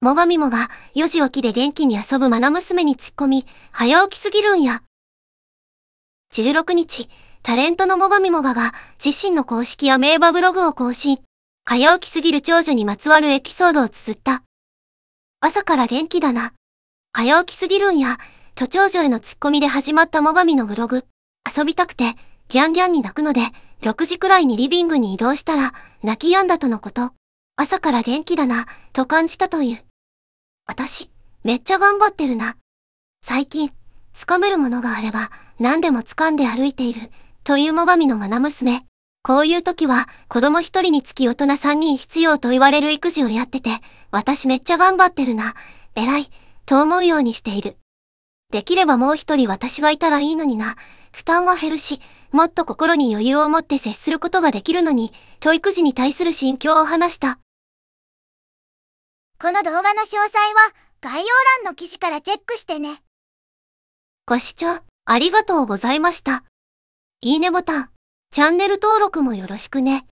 もがみもは、4時起きで元気に遊ぶマナ娘に突っ込み、早起きすぎるんや。16日、タレントのもがみもがが、自身の公式や名馬ブログを更新。早起きすぎる長女にまつわるエピソードを綴った。朝から元気だな。早起きすぎるんや、と長女への突っ込みで始まったもがみのブログ。遊びたくて、ギャンギャンに泣くので、6時くらいにリビングに移動したら、泣き止んだとのこと。朝から元気だな、と感じたという。私、めっちゃ頑張ってるな。最近、掴めるものがあれば、何でも掴んで歩いている、という最上の愛娘。こういう時は、子供一人につき大人三人必要と言われる育児をやってて、私めっちゃ頑張ってるな、偉い、と思うようにしている。できればもう一人私がいたらいいのにな。負担は減るし、もっと心に余裕を持って接することができるのに、教育時に対する心境を話した。この動画の詳細は概要欄の記事からチェックしてね。ご視聴ありがとうございました。いいねボタン、チャンネル登録もよろしくね。